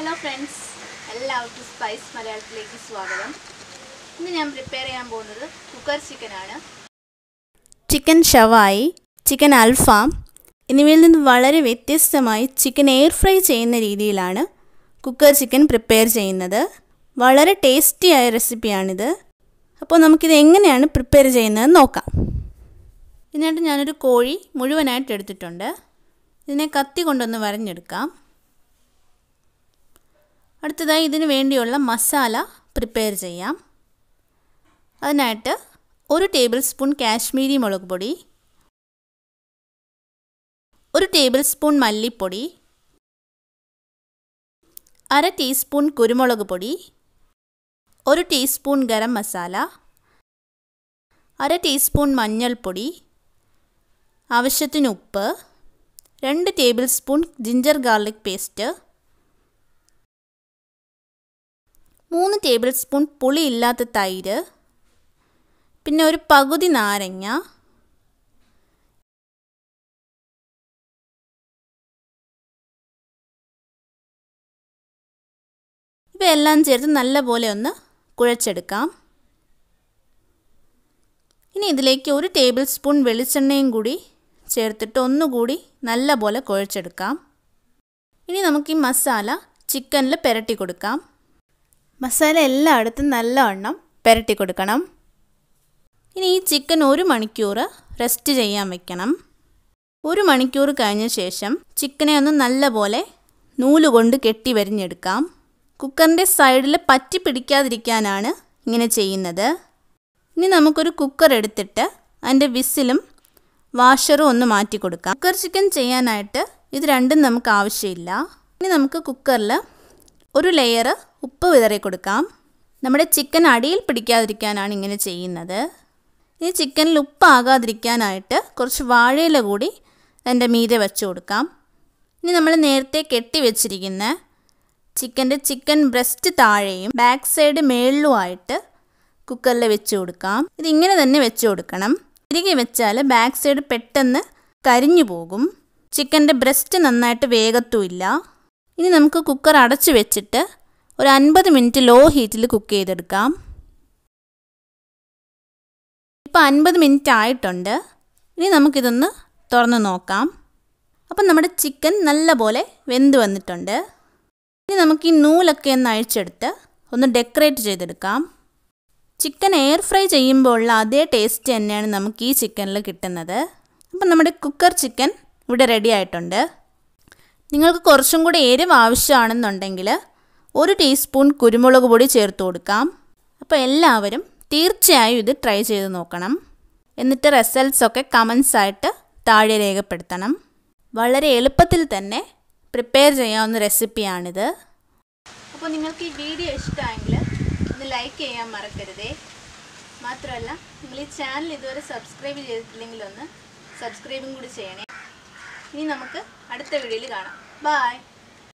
hello friends എല്ലാവർക്കും spice മലയാളത്തിലേക്ക് സ്വാഗതം ഇന്ന് ഞാൻ പ്രിപ്പയർ ചെയ്യാൻ പോകുന്നത് കുക്കർ ചിക്കൻ ആണ് ചിക്കൻ ഷവായി ചിക്കൻ അൽഫാം എന്നിവയിൽ നിന്ന് വളരെ വ്യത്യസ്തമായി ചിക്കൻ എയർ ഫ്രൈ ചെയ്യുന്ന രീതിയിലാണ് കുക്കർ ചിക്കൻ പ്രിപ്പയർ ചെയ്യുന്നത് വളരെ ടേസ്റ്റിയായ റെസിപ്പിയാണിത് അപ്പോൾ നമുക്കിത് എങ്ങനെയാണ് പ്രിപ്പയർ ചെയ്യുന്നത് നോക്കാം ഇതിനായിട്ട് ഞാനൊരു കോഴി മുഴുവനായിട്ട് എടുത്തിട്ടുണ്ട് ഇതിനെ കത്തി കൊണ്ടൊന്ന് വരഞ്ഞെടുക്കാം അടുത്തതായി ഇതിനു വേണ്ടിയുള്ള മസാല പ്രിപ്പയർ ചെയ്യാം അതിനായിട്ട് ഒരു ടേബിൾ സ്പൂൺ കാശ്മീരി മുളക് പൊടി ഒരു ടേബിൾ സ്പൂൺ മല്ലിപ്പൊടി അര ടീസ്പൂൺ കുരുമുളക് പൊടി ഒരു ടീസ്പൂൺ ഗരം മസാല അര ടീസ്പൂൺ മഞ്ഞൾപ്പൊടി ആവശ്യത്തിന് ഉപ്പ് രണ്ട് table spoon ginger garlic paste മൂന്ന് ടേബിൾ സ്പൂൺ പുളിയില്ലാത്ത തൈര് പിന്നെ ഒരു പകുതി നാരങ്ങ ഇവയെല്ലാം ചേർത്ത് നല്ലപോലെ ഒന്ന് കുഴച്ചെടുക്കാം ഇനി ഇതിലേക്ക് ഒരു ടേബിൾ സ്പൂൺ വെളിച്ചെണ്ണയും കൂടി ചേർത്തിട്ട് ഒന്നുകൂടി നല്ലപോലെ കുഴച്ചെടുക്കാം ഇനി നമുക്ക് ഈ മസാല ചിക്കനിൽ പുരട്ടി കൊടുക്കാം മസാല എല്ലായിടത്തും നല്ലവണ്ണം പുരട്ടി കൊടുക്കണം ഇനി ഈ ചിക്കൻ ഒരു മണിക്കൂർ റെസ്റ്റ് ചെയ്യാൻ വെക്കണം ഒരു മണിക്കൂർ കഴിഞ്ഞ ശേഷം ചിക്കനെ ഒന്ന് നല്ലപോലെ നൂല് കൊണ്ട് കെട്ടി വരിഞ്ഞെടുക്കാം കുക്കറിൻ്റെ സൈഡിൽ പറ്റി പിടിക്കാതിരിക്കാനാണ് ഇങ്ങനെ ചെയ്യുന്നത് ഇനി നമുക്കൊരു കുക്കർ എടുത്തിട്ട് അതിൻ്റെ വിസിലും വാഷറും ഒന്ന് മാറ്റി കൊടുക്കാം കുക്കർ ചിക്കൻ ചെയ്യാനായിട്ട് ഇത് രണ്ടും നമുക്ക് ആവശ്യമില്ല ഇനി നമുക്ക് കുക്കറിൽ ഒരു ലെയർ ഉപ്പ് വിതറി കൊടുക്കാം നമ്മുടെ ചിക്കൻ അടിയിൽ പിടിക്കാതിരിക്കാനാണ് ഇങ്ങനെ ചെയ്യുന്നത് ഈ ചിക്കനിൽ ഉപ്പാകാതിരിക്കാനായിട്ട് കുറച്ച് വാഴയില കൂടി അതിൻ്റെ മീതെ വെച്ച് കൊടുക്കാം ഇനി നമ്മൾ നേരത്തെ കെട്ടി വെച്ചിരിക്കുന്ന ചിക്കൻ്റെ ചിക്കൻ ബ്രസ്റ്റ് താഴെയും ബാക്ക് സൈഡ് മേളിലുമായിട്ട് കുക്കറിൽ വെച്ച് കൊടുക്കാം ഇതിങ്ങനെ തന്നെ വെച്ച് കൊടുക്കണം തിരികെ വെച്ചാൽ ബാക്ക് സൈഡ് പെട്ടെന്ന് കരിഞ്ഞു പോകും ചിക്കൻ്റെ ബ്രസ്റ്റ് നന്നായിട്ട് വേഗത്തുമില്ല ഇനി നമുക്ക് കുക്കർ അടച്ചു വെച്ചിട്ട് ഒരു അൻപത് മിനിറ്റ് ലോ ഹീറ്റിൽ കുക്ക് ചെയ്തെടുക്കാം ഇപ്പോൾ അൻപത് മിനിറ്റ് ആയിട്ടുണ്ട് ഇനി നമുക്കിതൊന്ന് തുറന്ന് നോക്കാം അപ്പം നമ്മുടെ ചിക്കൻ നല്ല പോലെ വെന്ത് വന്നിട്ടുണ്ട് ഇനി നമുക്ക് ഈ നൂലൊക്കെ ഒന്ന് അഴിച്ചെടുത്ത് ഒന്ന് ഡെക്കറേറ്റ് ചെയ്തെടുക്കാം ചിക്കൻ എയർ ഫ്രൈ ചെയ്യുമ്പോൾ ഉള്ള അതേ ടേസ്റ്റ് തന്നെയാണ് നമുക്ക് ഈ ചിക്കനിൽ കിട്ടുന്നത് അപ്പം നമ്മുടെ കുക്കർ ചിക്കൻ ഇവിടെ റെഡി ആയിട്ടുണ്ട് നിങ്ങൾക്ക് കുറച്ചും കൂടി എരിവ് ആവശ്യമാണെന്നുണ്ടെങ്കിൽ ഒരു ടീസ്പൂൺ കുരുമുളക് പൊടി ചേർത്ത് കൊടുക്കാം അപ്പോൾ എല്ലാവരും തീർച്ചയായും ഇത് ട്രൈ ചെയ്ത് നോക്കണം എന്നിട്ട് റിസൾട്ട്സൊക്കെ കമൻസായിട്ട് താഴെ രേഖപ്പെടുത്തണം വളരെ എളുപ്പത്തിൽ തന്നെ പ്രിപ്പയർ ചെയ്യാവുന്ന റെസിപ്പിയാണിത് അപ്പോൾ നിങ്ങൾക്ക് ഈ വീഡിയോ ഇഷ്ടമായെങ്കിൽ ഒന്ന് ലൈക്ക് ചെയ്യാൻ മറക്കരുതേ മാത്രമല്ല നിങ്ങൾ ഈ ചാനൽ ഇതുവരെ സബ്സ്ക്രൈബ് ചെയ്തിട്ടില്ലെങ്കിൽ ഒന്ന് സബ്സ്ക്രൈബും കൂടി ചെയ്യണേ ഇനി നമുക്ക് അടുത്ത വീഡിയോയിൽ കാണാം ബായ്